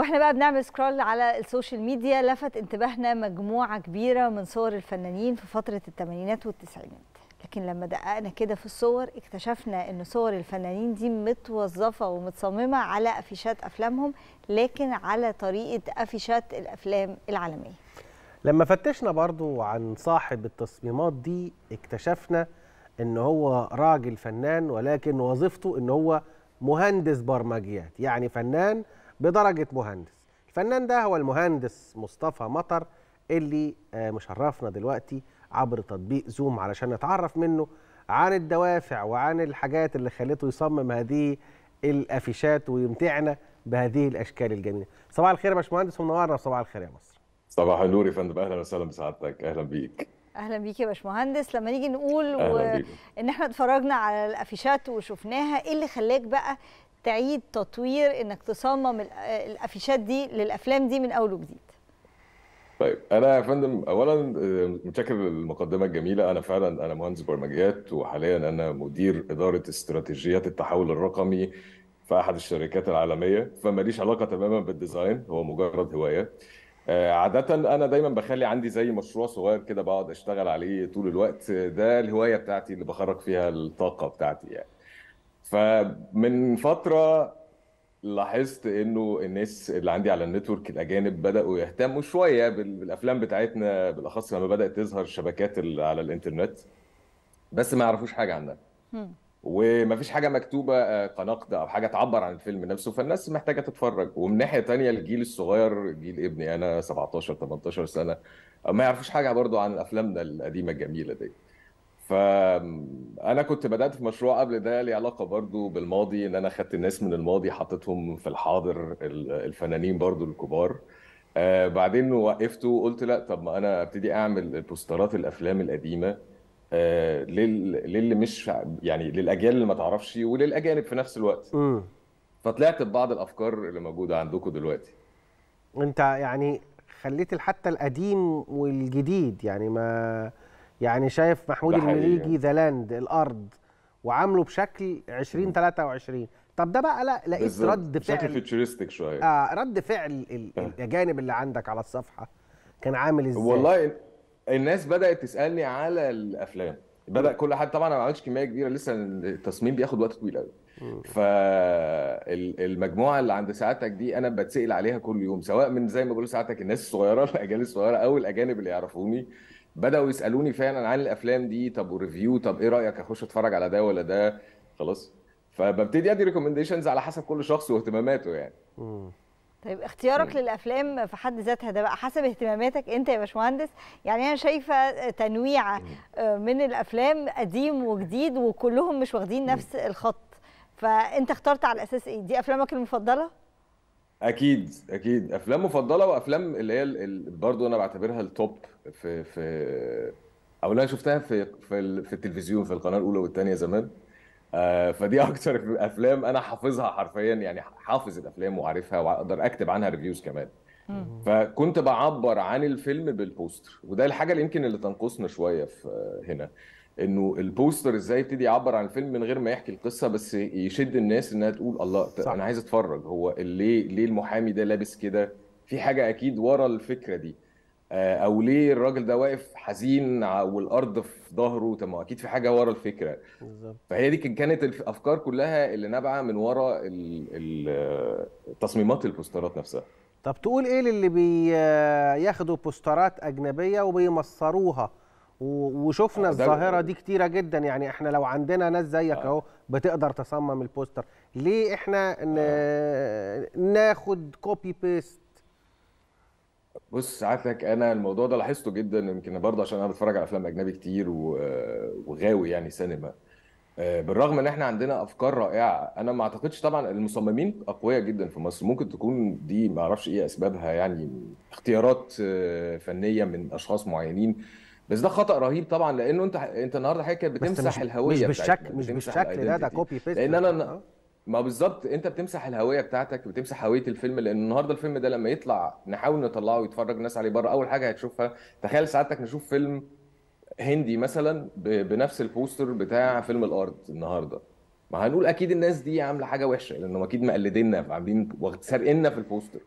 واحنا بقى بنعمل سكرول على السوشيال ميديا لفت انتباهنا مجموعه كبيره من صور الفنانين في فتره الثمانينات والتسعينات لكن لما دققنا كده في الصور اكتشفنا ان صور الفنانين دي متوظفه ومتصممه على افيشات افلامهم لكن على طريقه افيشات الافلام العالميه لما فتشنا برضو عن صاحب التصميمات دي اكتشفنا ان هو راجل فنان ولكن وظيفته ان هو مهندس برمجيات يعني فنان بدرجه مهندس الفنان ده هو المهندس مصطفى مطر اللي آه، مشرفنا دلوقتي عبر تطبيق زوم علشان نتعرف منه عن الدوافع وعن الحاجات اللي خلته يصمم هذه الافيشات ويمتعنا بهذه الاشكال الجميله صباح الخير يا باشمهندس ومنورنا صباح الخير يا مصر صباح النور يا فندم اهلا وسهلا بسعادتك اهلا بيك اهلا بيك يا باشمهندس لما نيجي نقول و... ان احنا اتفرجنا على الافيشات وشفناها ايه اللي خلاك بقى تعيد تطوير انك تصمم الافيشات دي للافلام دي من اول وجديد طيب انا يا فندم اولا آه، متشكر للمقدمه الجميله انا فعلا انا مهندس برمجيات وحاليا انا مدير اداره استراتيجيات التحول الرقمي في احد الشركات العالميه فماليش علاقه تماما بالديزاين هو مجرد هوايه آه، عادة أنا دايما بخلي عندي زي مشروع صغير كده بقعد أشتغل عليه طول الوقت آه، ده الهواية بتاعتي اللي بخرج فيها الطاقة بتاعتي يعني فمن فتره لاحظت انه الناس اللي عندي على النتورك الاجانب بداوا يهتموا شويه بالافلام بتاعتنا بالاخص لما بدات تظهر شبكات على الانترنت بس ما يعرفوش حاجه عنها ومفيش حاجه مكتوبه كنقد آه، او حاجه تعبر عن الفيلم نفسه فالناس محتاجه تتفرج ومن ناحيه تانية الجيل الصغير جيل ابني انا 17 18 سنه ما يعرفوش حاجه برضو عن افلامنا القديمه الجميله دي ف انا كنت بدات في مشروع قبل ده لي علاقه برضو بالماضي ان انا خدت الناس من الماضي حطيتهم في الحاضر الفنانين برضو الكبار آه بعدين وقفت وقلت لا طب ما انا ابتدي اعمل بوسترات الافلام القديمه آه للي مش يعني للاجيال اللي ما تعرفش وللاجانب في نفس الوقت م. فطلعت ببعض الافكار اللي موجوده عندكم دلوقتي انت يعني خليت حتى القديم والجديد يعني ما يعني شايف محمود المليجي يعني. ذا لاند الارض وعامله بشكل 20 23 طب ده بقى لا لقيت رد فعل شكل فيتشرستك شويه اه رد فعل آه. الاجانب اللي عندك على الصفحه كان عامل ازاي والله الناس بدات تسالني على الافلام بدا كل حد طبعا انا ما عملتش كميه كبيره لسه التصميم بياخد وقت طويل قوي فالمجموعه اللي عند ساعتك دي انا بتسال عليها كل يوم سواء من زي ما بقول ساعتك الناس الصغيره الاجيال الصغيره او الاجانب اللي يعرفوني بداوا يسالوني فعلا عن الافلام دي طب وريفيو طب ايه رايك اخش اتفرج على ده ولا ده خلاص فببتدي ادي ريكومنديشنز على حسب كل شخص واهتماماته يعني طيب اختيارك مم. للافلام في حد ذاتها ده بقى حسب اهتماماتك انت يا باشمهندس يعني انا شايفه تنويعه آه، من الافلام قديم وجديد وكلهم مش واخدين نفس الخط فانت اخترت على اساس ايه دي افلامك المفضله اكيد اكيد افلام مفضله وافلام اللي هي ال- برضه انا بعتبرها التوب في في او اللي انا شفتها في في, في التلفزيون في القناه الاولى والثانيه زمان آه، فدي اكتر افلام انا حافظها حرفيا يعني حافظ الافلام وعارفها واقدر اكتب عنها ريفيوز كمان فكنت بعبر عن الفيلم بالبوستر وده الحاجه اللي يمكن اللي تنقصنا شويه في هنا انه البوستر ازاي يبتدي يعبر عن الفيلم من غير ما يحكي القصه بس يشد الناس انها تقول الله صح. انا عايز اتفرج هو ليه ليه المحامي ده لابس كده في حاجه اكيد ورا الفكره دي آه، او ليه الراجل ده واقف حزين والارض في ظهره طب ما اكيد في حاجه ورا الفكره بالظبط فهي دي كانت الافكار كلها اللي نابعه من ورا تصميمات البوسترات نفسها طب تقول ايه للي بياخدوا بوسترات اجنبيه وبيمصروها وشفنا آه، الظاهره دي كتيره جدا يعني احنا لو عندنا ناس زيك آه. اهو بتقدر تصمم البوستر ليه احنا آه. ناخد كوبي بيست بص ساعتك انا الموضوع ده لاحظته جدا يمكن برضه عشان انا بتفرج على افلام اجنبي كتير وغاوي يعني سينما بالرغم ان احنا عندنا افكار رائعه انا ما اعتقدش طبعا المصممين اقوياء جدا في مصر ممكن تكون دي ما اعرفش ايه اسبابها يعني اختيارات فنيه من اشخاص معينين بس ده خطا رهيب طبعا لانه انت انت النهارده حضرتك كانت بتمسح مش الهويه مش بالشكل مش بالشكل ده ده كوبي بيست لان انا آه. ما بالظبط انت بتمسح الهويه بتاعتك بتمسح هويه الفيلم لان النهارده الفيلم ده لما يطلع نحاول نطلعه ويتفرج الناس عليه بره اول حاجه هتشوفها تخيل سعادتك نشوف فيلم هندي مثلا بنفس البوستر بتاع فيلم الارض النهارده ما هنقول اكيد الناس دي عامله حاجه وحشه لانهم اكيد مقلديننا عاملين سارقيننا في البوستر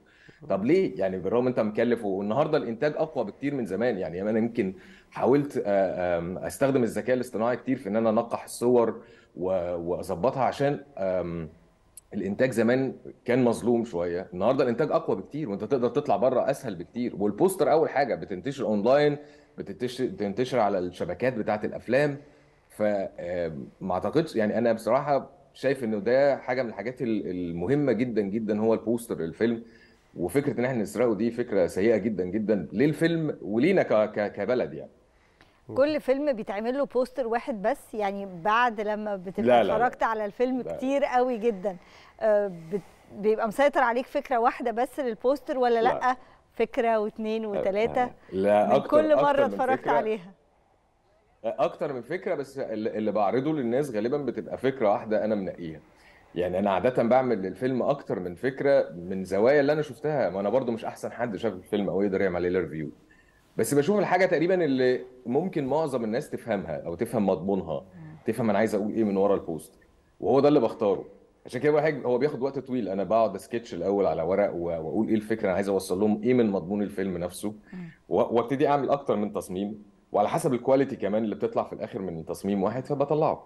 طب ليه يعني بالرغم انت مكلف والنهارده الانتاج اقوى بكتير من زمان يعني انا يمكن حاولت آه، استخدم الذكاء الاصطناعي كتير في ان انا انقح الصور واظبطها عشان الانتاج زمان كان مظلوم شويه النهارده الانتاج اقوى بكتير وانت تقدر تطلع بره اسهل بكتير والبوستر اول حاجه بتنتشر اونلاين بتنتشر على الشبكات بتاعه الافلام فما اعتقدش يعني انا بصراحه شايف انه ده حاجه من الحاجات المهمه جدا جدا هو البوستر للفيلم وفكره ان احنا نسرقه دي فكره سيئه جدا جدا للفيلم ولينا كبلد يعني كل فيلم بيتعمل له بوستر واحد بس يعني بعد لما بتبقى اتفرجت على الفيلم لا. كتير قوي جدا آه، بيبقى مسيطر عليك فكره واحده بس للبوستر ولا لا, لا. فكره واثنين آه، وثلاثه يعني لا من أكتر كل مره اتفرجت عليها اكتر من فكره بس اللي بعرضه للناس غالبا بتبقى فكره واحده انا منقيها يعني انا عاده بعمل للفيلم اكتر من فكره من زوايا اللي انا شفتها ما انا برضو مش احسن حد شاف الفيلم او يقدر يعمل عليه ريفيو بس بشوف الحاجه تقريبا اللي ممكن معظم الناس تفهمها او تفهم مضمونها تفهم انا عايز اقول ايه من ورا البوستر وهو ده اللي بختاره عشان كده واحد هو بياخد وقت طويل انا بقعد اسكتش الاول على ورق واقول ايه الفكره انا عايز اوصل لهم ايه من مضمون الفيلم نفسه وابتدي اعمل اكتر من تصميم وعلى حسب الكواليتي كمان اللي بتطلع في الاخر من تصميم واحد فبطلعه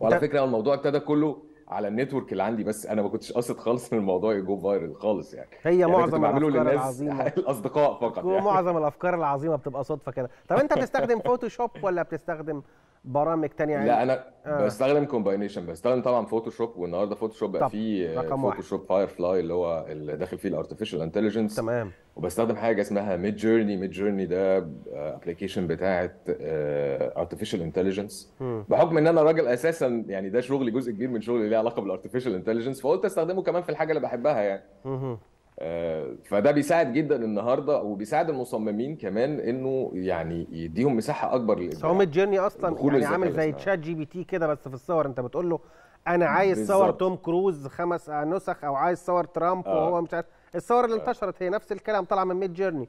وعلى فكره الموضوع ابتدى كله على النتورك اللي عندي بس انا ما كنتش قاصد خالص ان الموضوع يجو فايرل خالص يعني هي يعني معظم الافكار للناس العظيمه الاصدقاء فقط يعني معظم الافكار العظيمه بتبقى صدفه كده طب انت بتستخدم فوتوشوب ولا بتستخدم برامج تانية يعني لا انا آه. بستخدم كومباينيشن بستخدم طبعا فوتوشوب والنهارده فوتوشوب بقى فيه فوتوشوب فاير فلاي اللي هو اللي داخل فيه الارتفيشال انتليجنس تمام وبستخدم حاجه اسمها ميد جيرني ميد جيرني ده ابلكيشن بتاعه ارتفيشال انتليجنس بحكم ان انا راجل اساسا يعني ده شغلي جزء كبير من شغلي ليه علاقه بالارتفيشال انتليجنس فقلت استخدمه كمان في الحاجه اللي بحبها يعني آه، فده بيساعد جدا النهارده وبيساعد المصممين كمان انه يعني يديهم مساحه اكبر للابداع هو ميد جيرني اصلا يعني عامل زي تشات جي بي تي كده بس في الصور انت بتقول له انا عايز صور توم كروز خمس نسخ او عايز صور ترامب آه. وهو مش عارف الصور اللي انتشرت هي نفس الكلام طالعه من ميد جيرني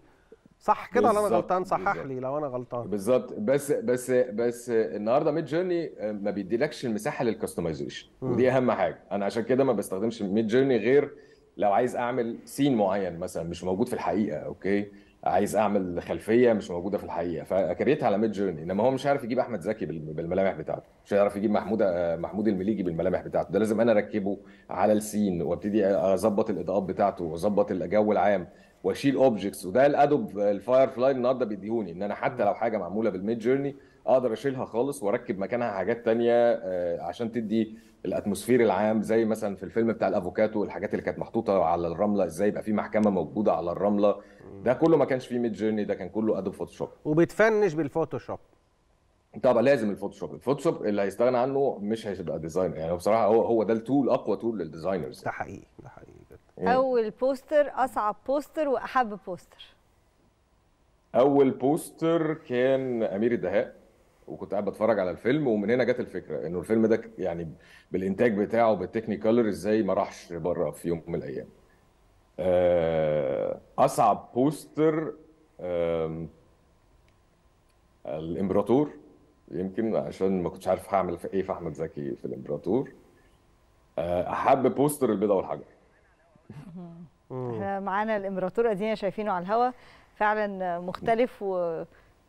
صح كده ولا انا غلطان صحح لي لو انا غلطان بالظبط بس بس بس النهارده ميد جيرني آه، ما بيديلكش المساحه للكستمايزيشن ودي اهم حاجه انا عشان كده ما بستخدمش ميد جيرني غير لو عايز اعمل سين معين مثلا مش موجود في الحقيقه اوكي عايز اعمل خلفيه مش موجوده في الحقيقه فكريتها على ميد جيرني انما هو مش عارف يجيب احمد زكي بالملامح بتاعته مش عارف يجيب محمود محمود المليجي بالملامح بتاعته ده لازم انا اركبه على السين وابتدي اظبط الاضاءات بتاعته واظبط الجو العام واشيل اوبجكتس وده الادوب الفاير فلاي النهارده بيديهوني ان انا حتى لو حاجه معموله بالميد جيرني اقدر اشيلها خالص واركب مكانها حاجات تانية آه، عشان تدي الاتموسفير العام زي مثلا في الفيلم بتاع الافوكاتو الحاجات اللي كانت محطوطه على الرمله ازاي يبقى في محكمه موجوده على الرمله ده كله ما كانش فيه ميد جيرني ده كان كله ادوب فوتوشوب وبتفنش بالفوتوشوب طبعا لازم الفوتوشوب الفوتوشوب اللي هيستغنى عنه مش هيبقى ديزاينر يعني بصراحه هو هو ده التول اقوى تول للديزاينرز ده حقيقي ده حقيقي جدا إيه؟ اول بوستر اصعب بوستر واحب بوستر اول بوستر كان امير الدهاء وكنت قاعد بتفرج على الفيلم ومن هنا جت الفكره انه الفيلم ده يعني بالانتاج بتاعه بالتكنيكالر ازاي ما راحش بره في يوم من الايام آه، اصعب بوستر الامبراطور يمكن عشان ما كنتش عارف هعمل ايه في احمد زكي في الامبراطور آه، احب بوستر البيضه والحجر احنا معانا الامبراطور ادينا شايفينه على الهوا فعلا مختلف و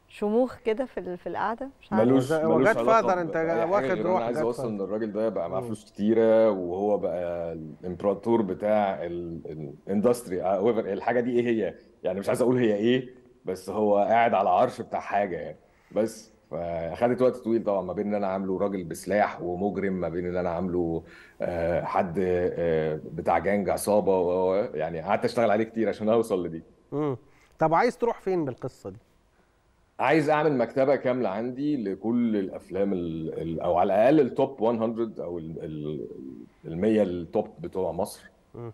شموخ كده في في القعده مش عارف ملوش هو جاد فاذر انت واخد روح انا عايز اوصل ان الراجل ده بقى معاه فلوس كتيره وهو بقى الامبراطور بتاع الاندستري آه، الحاجه دي ايه هي يعني مش عايز اقول هي ايه بس هو قاعد على عرش بتاع حاجه يعني بس فاخدت وقت طويل طبعا ما بين ان انا عامله راجل بسلاح ومجرم ما بين ان انا عامله آه، حد آه، بتاع جانج عصابه يعني قعدت اشتغل عليه كتير عشان اوصل لدي امم طب عايز تروح فين بالقصه دي عايز اعمل مكتبه كامله عندي لكل الافلام او على الاقل التوب 100 او ال 100 التوب بتوع مصر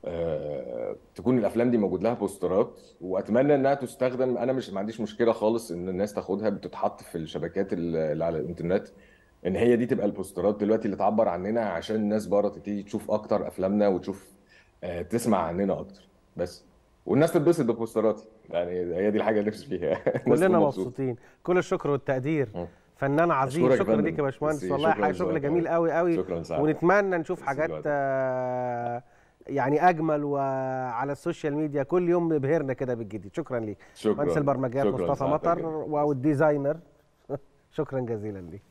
آه، تكون الافلام دي موجود لها بوسترات واتمنى انها تستخدم انا مش ما عنديش مشكله خالص ان الناس تاخدها بتتحط في الشبكات اللي على الانترنت ان هي دي تبقى البوسترات دلوقتي اللي تعبر عننا عشان الناس بره تبتدي تشوف اكتر افلامنا وتشوف آه، تسمع عننا اكتر بس والناس تتبسط ببوستراتي يعني هي دي الحاجه اللي نفسي فيها كلنا مبسوطين كل الشكر والتقدير فنان عظيم شكرا ليك يا باشمهندس والله حاجه شغل جميل قوي قوي ونتمنى نشوف حاجات آه، يعني اجمل وعلى السوشيال ميديا كل يوم بيبهرنا كده بالجديد شكرا ليك مهندس البرمجيات مصطفى مطر والديزاينر شكرا جزيلا ليك